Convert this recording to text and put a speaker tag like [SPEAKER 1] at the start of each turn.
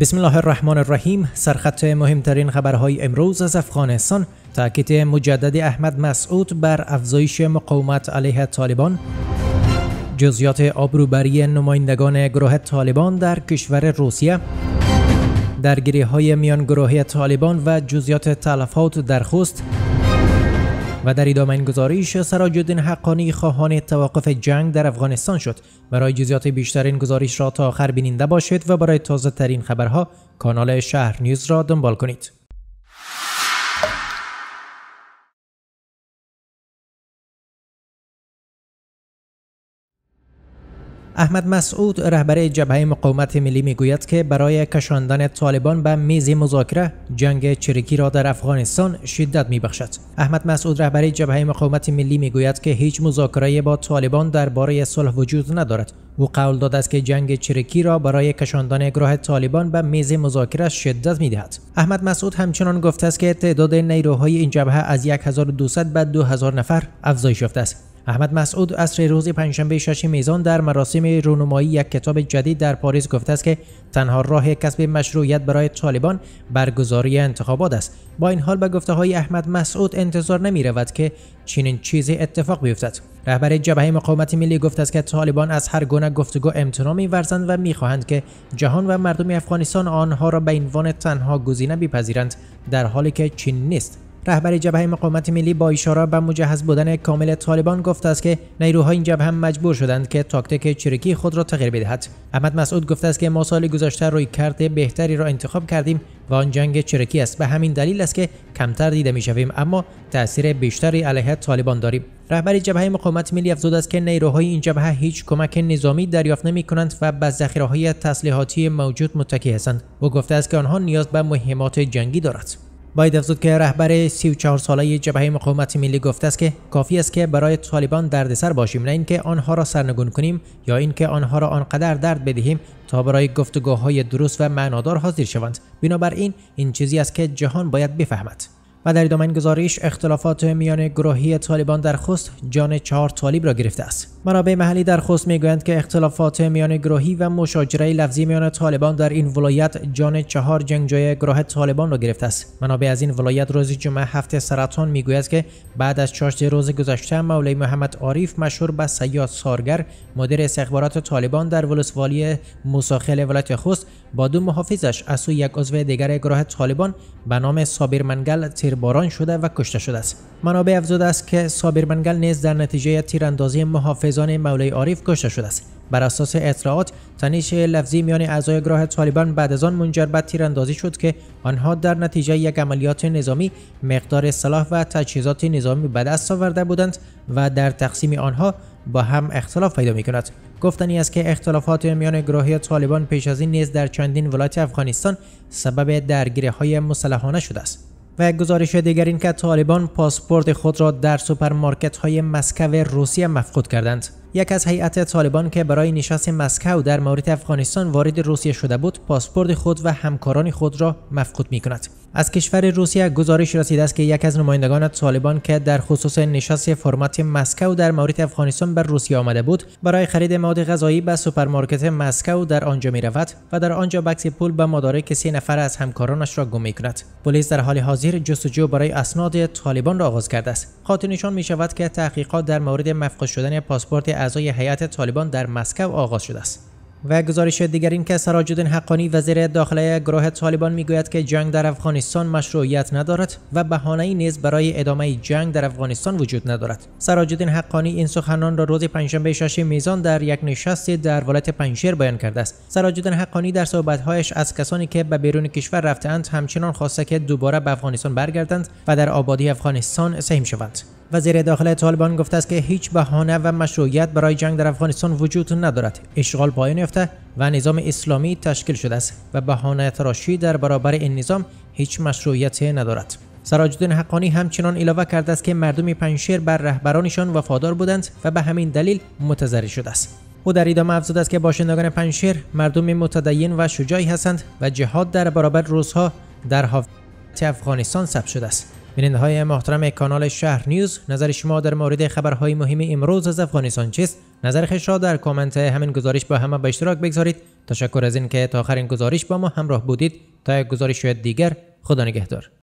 [SPEAKER 1] بسم الله الرحمن الرحیم سرخط مهمترین خبرهای امروز از افغانستان تاکید مجدد احمد مسعود بر افزایش مقاومت علیه طالبان جزیات آبروبری نمایندگان گروه طالبان در کشور روسیه درگیری های میان گروه طالبان و جزیات تلفات در خوست و در ادامه این گزارش سراج الدین حقانی خواهان توقف جنگ در افغانستان شد برای جزئیات بیشتر این گزارش را تا آخر بیننده باشید و برای تازه ترین خبرها کانال شهر نیوز را دنبال کنید احمد مسعود رهبر جبهه مقاومت ملی میگوید که برای کشاندن طالبان به میز مذاکره جنگ چریکی را در افغانستان شدت میبخشد احمد مسعود رهبر جبهه مقاومت ملی میگوید که هیچ مذاکره با طالبان درباره صلح وجود ندارد او قول داد است که جنگ چریکی را برای کشاندن گروه طالبان به میز مذاکره شدت میدهد احمد مسعود همچنان گفته است که تعداد نیروهای این جبهه از 1200 به 2000 نفر افزایش یافته است احمد مسعود اصر روز پنجشنبه شش میزان در مراسم رونمایی یک کتاب جدید در پاریس گفته است که تنها راه کسب مشروعیت برای طالبان برگزاری انتخابات است با این حال به گفته های احمد مسعود انتظار نمی رود که چنین چیزی اتفاق بیفتد رهبر جبهه مقاومت ملی گفت است که طالبان از هر گونه گفتگو امتناع ورزند و میخواهند که جهان و مردم افغانستان آنها را به عنوان تنها گزینه بپذیرند در حالی که چین نیست رهبر جبهه مقاومت ملی با اشاره به مجهز بودن کامل طالبان گفته است که نیروهای این جبهه مجبور شدند که تاکتیک چریکی خود را تغییر بدهد احمد مسعود گفته است که ما سال گذشته روی کرده بهتری را انتخاب کردیم و آن جنگ چریکی است به همین دلیل است که کمتر دیده شویم اما تاثیر بیشتری علیه طالبان داریم رهبر جبهه مقاومت ملی افزود است که نیروهای این جبهه هیچ کمک نظامی دریافت نمی کنند و به ذخیره های تسلیحاتی موجود متکی هستند و گفته است که آنها نیاز به مهمات جنگی دارد باید افزود که رهبر 34 ساله جبهه مقاومت ملی گفته است که کافی است که برای طالبان دردسر باشیم نه اینکه آنها را سرنگون کنیم یا اینکه آنها را آنقدر درد بدهیم تا برای گفتگوهای درست و معنادار حاضر شوند بنابراین این چیزی است که جهان باید بفهمد در ادامه گزارش اختلافات میان گروهی طالبان در خوست جان چهار طالب را گرفته است منابع محلی در خست میگویند که اختلافات میان گروهی و مشاجره لفظی میان طالبان در این ولایت جان چهار جنگجوی گروه طالبان را گرفته است منابع از این ولایت روز جمعه هفته سرطان میگوید که بعد از چاشت روز گذشته مولای محمد عارف مشهور به سیاد سارگر مدیر استخبارات طالبان در ولسوالی مساخل ولایت خست با دو محافظش از سوی یک عضو دیگر گروه طالبان به نام صابر منگل تیر باران شده و کشته شده است منابع افزوده است که صابر منگل نیز در نتیجه تیراندازی محافظان مولای عارف کشته شده است بر اساس اطلاعات تنش لفظی میان اعضای گروه طالبان بعد از آن منجر به تیراندازی شد که آنها در نتیجه یک عملیات نظامی مقدار سلاح و تجهیزات نظامی به دست آورده بودند و در تقسیم آنها با هم اختلاف پیدا می کند. گفتنی است که اختلافات میان گروه طالبان پیش از این نیز در چندین ولایت افغانستان سبب درگیری های مسلحانه شده است. و گزارش دیگر این که طالبان پاسپورت خود را در سوپرمارکت‌های های مسکو روسیه مفقود کردند یک از هیئت طالبان که برای نشست مسکو در مورد افغانستان وارد روسیه شده بود پاسپورت خود و همکاران خود را مفقود می کند. از کشور روسیه گزارش رسیده است که یک از نمایندگان طالبان که در خصوص نشست فرمت مسکو در مورد افغانستان بر روسیه آمده بود برای خرید مواد غذایی به سوپرمارکت مسکو در آنجا می رود و در آنجا بکس پول به مدارک سه نفر از همکارانش را گم می کند پلیس در حال حاضر جستجو برای اسناد طالبان را آغاز کرده است خاطر نشان می شود که تحقیقات در مورد مفقود شدن پاسپورت اعضای هیئت طالبان در مسکو آغاز شده است و گزارش دیگر این که سراجالدین حقانی وزیر داخله گروه طالبان میگوید که جنگ در افغانستان مشروعیت ندارد و بهانه‌ای نیز برای ادامه جنگ در افغانستان وجود ندارد سراجالدین حقانی این سخنان را روز پنجشنبه شش میزان در یک نشست در ولایت پنجشیر بیان کرده است سراجالدین حقانی در صحبتهایش از کسانی که به بیرون کشور رفتهاند همچنان خواسته که دوباره به افغانستان برگردند و در آبادی افغانستان سهم شوند وزیر داخله طالبان گفته است که هیچ بهانه و مشروعیت برای جنگ در افغانستان وجود ندارد اشغال پایان یافته و نظام اسلامی تشکیل شده است و بهانه تراشی در برابر این نظام هیچ مشروعیتی ندارد سراجدین حقانی همچنان علاوه کرده است که مردم پنشیر بر رهبرانشان وفادار بودند و به همین دلیل متضرر شده است او در ادامه افزود است که باشندگان پنشیر مردم متدین و شجاعی هستند و جهاد در برابر روزها در حافظ افغانستان ثبت شده است بیننده های محترم کانال شهر نیوز نظر شما در مورد خبرهای مهم امروز از افغانستان چیست نظر خیش را در کامنت همین گزارش با همه به اشتراک بگذارید تشکر از اینکه تا آخرین گزارش با ما همراه بودید تا یک گزارش شاید دیگر خدا نگهدار